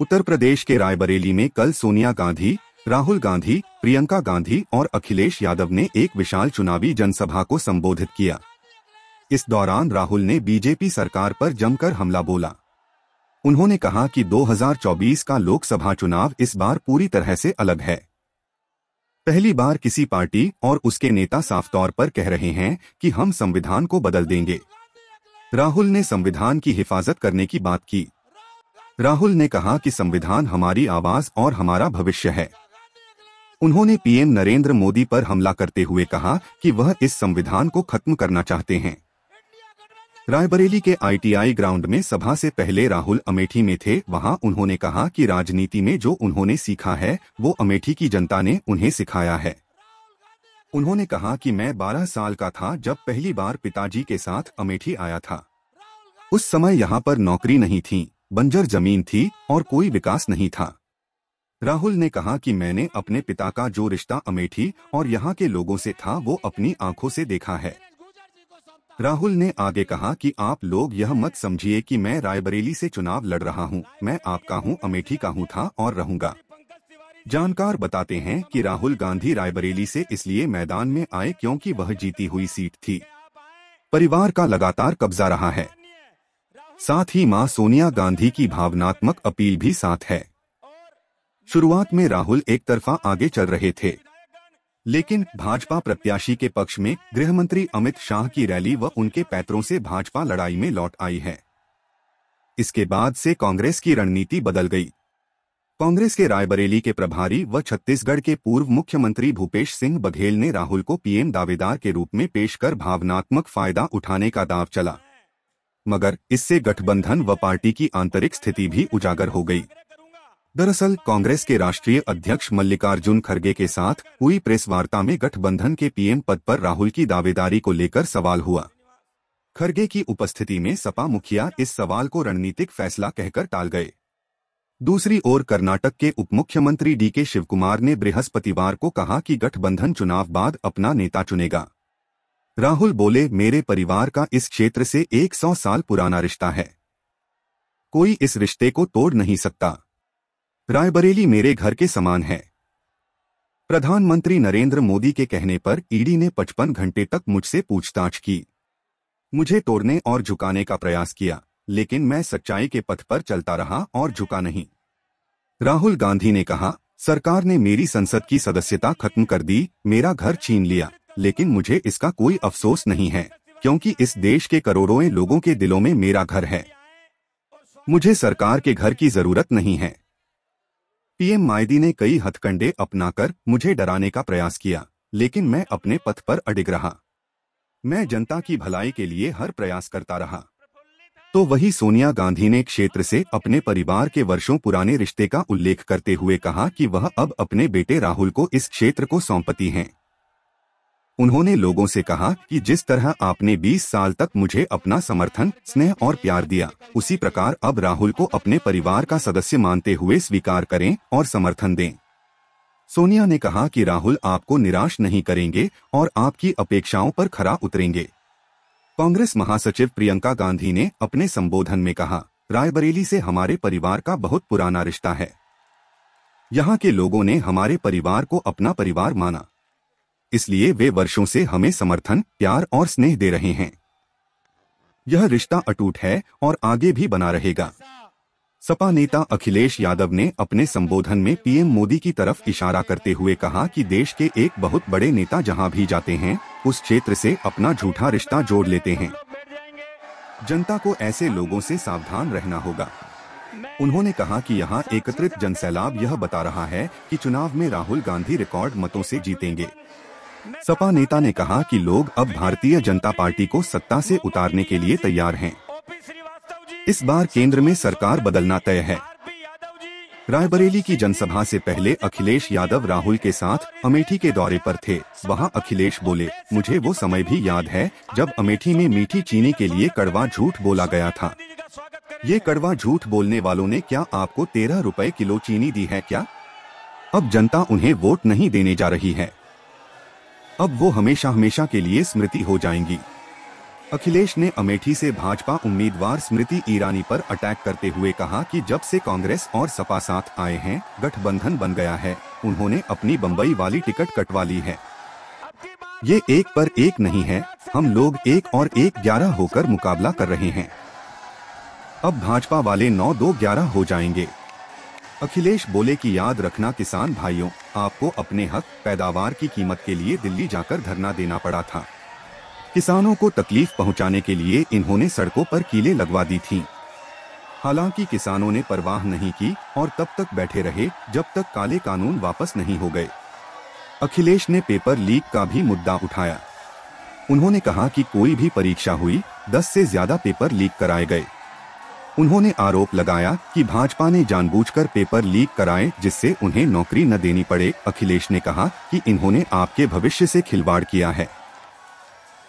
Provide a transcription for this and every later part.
उत्तर प्रदेश के रायबरेली में कल सोनिया गांधी राहुल गांधी प्रियंका गांधी और अखिलेश यादव ने एक विशाल चुनावी जनसभा को संबोधित किया इस दौरान राहुल ने बीजेपी सरकार पर जमकर हमला बोला उन्होंने कहा कि 2024 का लोकसभा चुनाव इस बार पूरी तरह से अलग है पहली बार किसी पार्टी और उसके नेता साफ तौर पर कह रहे हैं कि हम संविधान को बदल देंगे राहुल ने संविधान की हिफाजत करने की बात की राहुल ने कहा कि संविधान हमारी आवाज और हमारा भविष्य है उन्होंने पीएम नरेंद्र मोदी पर हमला करते हुए कहा कि वह इस संविधान को खत्म करना चाहते हैं रायबरेली के आईटीआई ग्राउंड में सभा से पहले राहुल अमेठी में थे वहां उन्होंने कहा कि राजनीति में जो उन्होंने सीखा है वो अमेठी की जनता ने उन्हें सिखाया है उन्होंने कहा कि मैं 12 साल का था जब पहली बार पिताजी के साथ अमेठी आया था उस समय यहाँ पर नौकरी नहीं थी बंजर जमीन थी और कोई विकास नहीं था राहुल ने कहा कि मैंने अपने पिता का जो रिश्ता अमेठी और यहाँ के लोगों से था वो अपनी आंखों से देखा है राहुल ने आगे कहा कि आप लोग यह मत समझिए कि मैं रायबरेली से चुनाव लड़ रहा हूँ मैं आपका हूँ अमेठी का हूँ था और रहूंगा जानकार बताते हैं कि राहुल गांधी रायबरेली से इसलिए मैदान में आए क्योंकि वह जीती हुई सीट थी परिवार का लगातार कब्जा रहा है साथ ही मां सोनिया गांधी की भावनात्मक अपील भी साथ है शुरुआत में राहुल एक तरफा आगे चल रहे थे लेकिन भाजपा प्रत्याशी के पक्ष में गृह मंत्री अमित शाह की रैली व उनके पैतरों से भाजपा लड़ाई में लौट आई है इसके बाद से कांग्रेस की रणनीति बदल गई कांग्रेस के रायबरेली के प्रभारी व छत्तीसगढ़ के पूर्व मुख्यमंत्री भूपेश सिंह बघेल ने राहुल को पीएम दावेदार के रूप में पेश कर भावनात्मक फायदा उठाने का दाव चला मगर इससे गठबंधन व पार्टी की आंतरिक स्थिति भी उजागर हो गई दरअसल कांग्रेस के राष्ट्रीय अध्यक्ष मल्लिकार्जुन खड़गे के साथ हुई प्रेस वार्ता में गठबंधन के पीएम पद पर राहुल की दावेदारी को लेकर सवाल हुआ खड़गे की उपस्थिति में सपा मुखिया इस सवाल को रणनीतिक फैसला कहकर टाल गए दूसरी ओर कर्नाटक के उपमुख्यमंत्री डीके शिवकुमार ने बृहस्पतिवार को कहा कि गठबंधन चुनाव बाद अपना नेता चुनेगा राहुल बोले मेरे परिवार का इस क्षेत्र से 100 साल पुराना रिश्ता है कोई इस रिश्ते को तोड़ नहीं सकता रायबरेली मेरे घर के समान है प्रधानमंत्री नरेंद्र मोदी के कहने पर ईडी ने 55 घंटे तक मुझसे पूछताछ की मुझे तोड़ने और झुकाने का प्रयास किया लेकिन मैं सच्चाई के पथ पर चलता रहा और झुका नहीं राहुल गांधी ने कहा सरकार ने मेरी संसद की सदस्यता खत्म कर दी मेरा घर छीन लिया लेकिन मुझे इसका कोई अफसोस नहीं है क्योंकि इस देश के करोड़ों लोगों के दिलों में मेरा घर है मुझे सरकार के घर की जरूरत नहीं है पीएम मायदी ने कई हथकंडे अपनाकर मुझे डराने का प्रयास किया लेकिन मैं अपने पथ पर अडिग रहा मैं जनता की भलाई के लिए हर प्रयास करता रहा तो वही सोनिया गांधी ने क्षेत्र से अपने परिवार के वर्षों पुराने रिश्ते का उल्लेख करते हुए कहा कि वह अब अपने बेटे राहुल को इस क्षेत्र को सौंपती हैं उन्होंने लोगों से कहा कि जिस तरह आपने 20 साल तक मुझे अपना समर्थन स्नेह और प्यार दिया उसी प्रकार अब राहुल को अपने परिवार का सदस्य मानते हुए स्वीकार करें और समर्थन दें सोनिया ने कहा कि राहुल आपको निराश नहीं करेंगे और आपकी अपेक्षाओं पर खरा उतरेंगे कांग्रेस महासचिव प्रियंका गांधी ने अपने संबोधन में कहा रायबरेली से हमारे परिवार का बहुत पुराना रिश्ता है यहाँ के लोगों ने हमारे परिवार को अपना परिवार माना इसलिए वे वर्षों से हमें समर्थन प्यार और स्नेह दे रहे हैं यह रिश्ता अटूट है और आगे भी बना रहेगा सपा नेता अखिलेश यादव ने अपने संबोधन में पीएम मोदी की तरफ इशारा करते हुए कहा कि देश के एक बहुत बड़े नेता जहां भी जाते हैं उस क्षेत्र से अपना झूठा रिश्ता जोड़ लेते हैं जनता को ऐसे लोगों से सावधान रहना होगा उन्होंने कहा कि यहां एकत्रित जनसैलाब यह बता रहा है कि चुनाव में राहुल गांधी रिकॉर्ड मतों से जीतेंगे सपा नेता ने कहा कि लोग अब भारतीय जनता पार्टी को सत्ता से उतारने के लिए तैयार हैं इस बार केंद्र में सरकार बदलना तय है रायबरेली की जनसभा से पहले अखिलेश यादव राहुल के साथ अमेठी के दौरे पर थे वहां अखिलेश बोले मुझे वो समय भी याद है जब अमेठी में मीठी चीनी के लिए कड़वा झूठ बोला गया था ये कड़वा झूठ बोलने वालों ने क्या आपको तेरह रुपए किलो चीनी दी है क्या अब जनता उन्हें वोट नहीं देने जा रही है अब वो हमेशा हमेशा के लिए स्मृति हो जाएंगी अखिलेश ने अमेठी से भाजपा उम्मीदवार स्मृति ईरानी पर अटैक करते हुए कहा कि जब से कांग्रेस और सपा साथ आए हैं गठबंधन बन गया है उन्होंने अपनी बम्बई वाली टिकट कटवा ली है ये एक पर एक नहीं है हम लोग एक और एक ग्यारह होकर मुकाबला कर रहे हैं अब भाजपा वाले नौ दो ग्यारह हो जाएंगे अखिलेश बोले कि याद रखना किसान भाइयों आपको अपने हक पैदावार की कीमत के लिए दिल्ली जाकर धरना देना पड़ा था किसानों को तकलीफ पहुंचाने के लिए इन्होंने सड़कों पर कीले लगवा दी थी हालांकि किसानों ने परवाह नहीं की और तब तक बैठे रहे जब तक काले कानून वापस नहीं हो गए अखिलेश ने पेपर लीक का भी मुद्दा उठाया उन्होंने कहा कि कोई भी परीक्षा हुई दस से ज्यादा पेपर लीक कराए गए उन्होंने आरोप लगाया कि भाजपा ने जानबूझकर पेपर लीक कराए जिससे उन्हें नौकरी न देनी पड़े अखिलेश ने कहा कि इन्होंने आपके भविष्य से खिलवाड़ किया है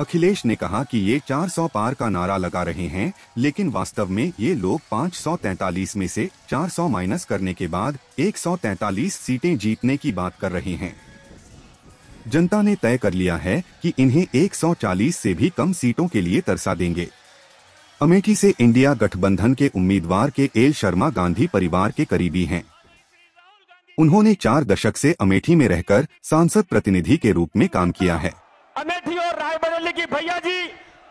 अखिलेश ने कहा कि ये 400 पार का नारा लगा रहे हैं लेकिन वास्तव में ये लोग 543 में से 400 माइनस करने के बाद 143 सीटें जीतने की बात कर रहे हैं जनता ने तय कर लिया है कि इन्हें 140 से भी कम सीटों के लिए तरसा देंगे अमेठी से इंडिया गठबंधन के उम्मीदवार के एल शर्मा गांधी परिवार के करीबी हैं उन्होंने चार दशक से अमेठी में रहकर सांसद प्रतिनिधि के रूप में काम किया है अमेठी और रायबरेली की भैया जी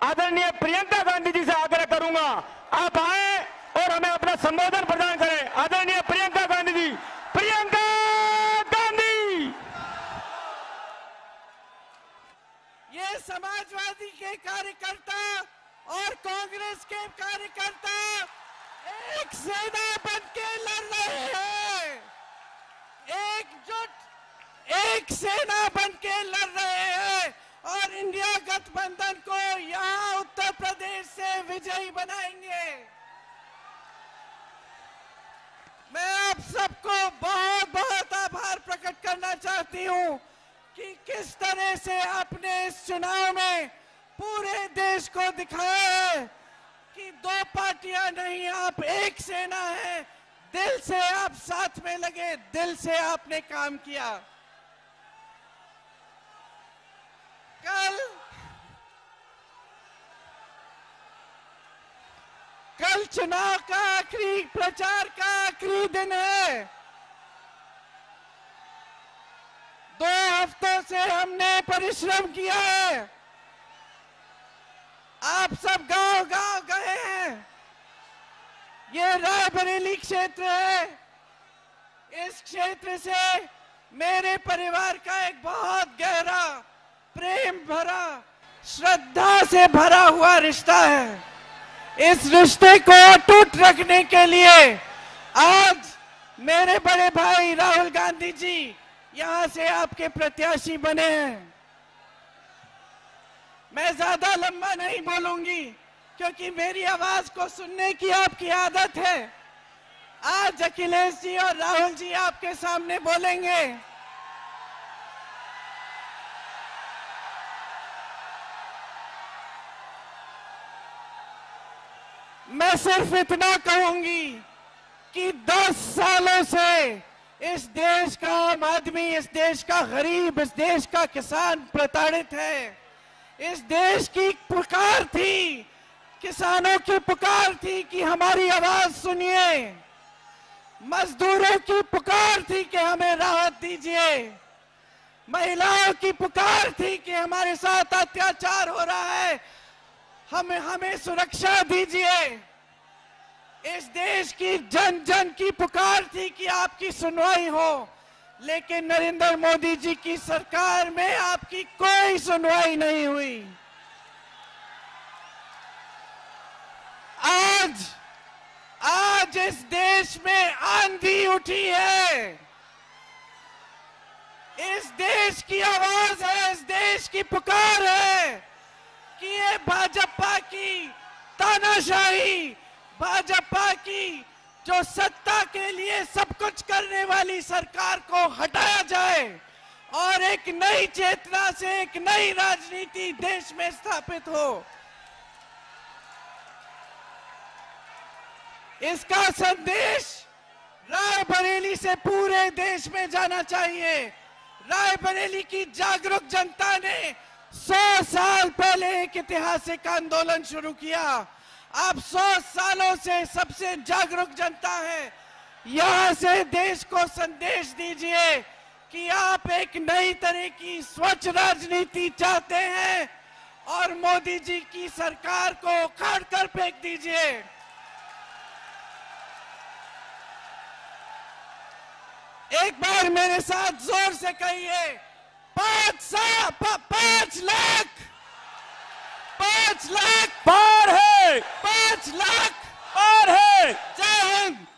आदरणीय प्रियंका गांधी जी से आग्रह करूंगा आप आए और हमें अपना संबोधन प्रदान करें आदरणीय प्रियंका गांधी जी प्रियंका गांधी ये समाजवादी के कार्यकर्ता और कांग्रेस के कार्यकर्ता एक सेना बन के लड़ रहे हैं एकजुट एक सेना बन के लड़ रहे हैं और इंडिया गठबंधन को यहाँ उत्तर प्रदेश से विजयी बनाएंगे मैं आप सबको बहुत बहुत आभार प्रकट करना चाहती हूँ कि किस तरह से आपने इस चुनाव में पूरे देश को दिखाए कि दो पार्टियां नहीं आप एक सेना है दिल से आप साथ में लगे दिल से आपने काम किया कल कल चुनाव का आखिरी प्रचार का आखिरी दिन है दो हफ्तों से हमने परिश्रम किया है आप सब गांव गांव गए हैं ये रायबरेली क्षेत्र है इस क्षेत्र से मेरे परिवार का एक बहुत गहरा प्रेम भरा श्रद्धा से भरा हुआ रिश्ता है इस रिश्ते को अटूट रखने के लिए आज मेरे बड़े भाई राहुल गांधी जी यहाँ से आपके प्रत्याशी बने हैं मैं ज्यादा लंबा नहीं बोलूंगी क्योंकि मेरी आवाज को सुनने की आपकी आदत है आज अखिलेश जी और राहुल जी आपके सामने बोलेंगे मैं सिर्फ इतना कहूंगी कि 10 सालों से इस देश का आम आदमी इस देश का गरीब इस देश का किसान प्रताड़ित है इस देश की पुकार थी किसानों की पुकार थी कि हमारी आवाज सुनिए मजदूरों की पुकार थी कि हमें राहत दीजिए महिलाओं की पुकार थी कि हमारे साथ अत्याचार हो रहा है हमें हमें सुरक्षा दीजिए इस देश की जन जन की पुकार थी कि आपकी सुनवाई हो लेकिन नरेंद्र मोदी जी की सरकार में आपकी कोई सुनवाई नहीं हुई आज आज इस देश में आंधी उठी है इस देश की आवाज है इस देश की पुकार है कि ये भाजपा की तानाशाही भाजपा की जो सत्ता के लिए सब कुछ करने वाली सरकार को हटाया जाए और एक नई चेतना से एक नई राजनीति देश में स्थापित हो इसका संदेश रायबरेली से पूरे देश में जाना चाहिए रायबरेली की जागरूक जनता ने 100 साल पहले एक ऐतिहासिक आंदोलन शुरू किया आप 100 सालों से सबसे जागरूक जनता है यहां से देश को संदेश दीजिए कि आप एक नई तरह की स्वच्छ राजनीति चाहते हैं और मोदी जी की सरकार को उखाड़ कर फेंक दीजिए एक बार मेरे साथ जोर से कहिए पांच सौ पांच लाख पांच लाख पार है पांच लाख पार है जय हिंद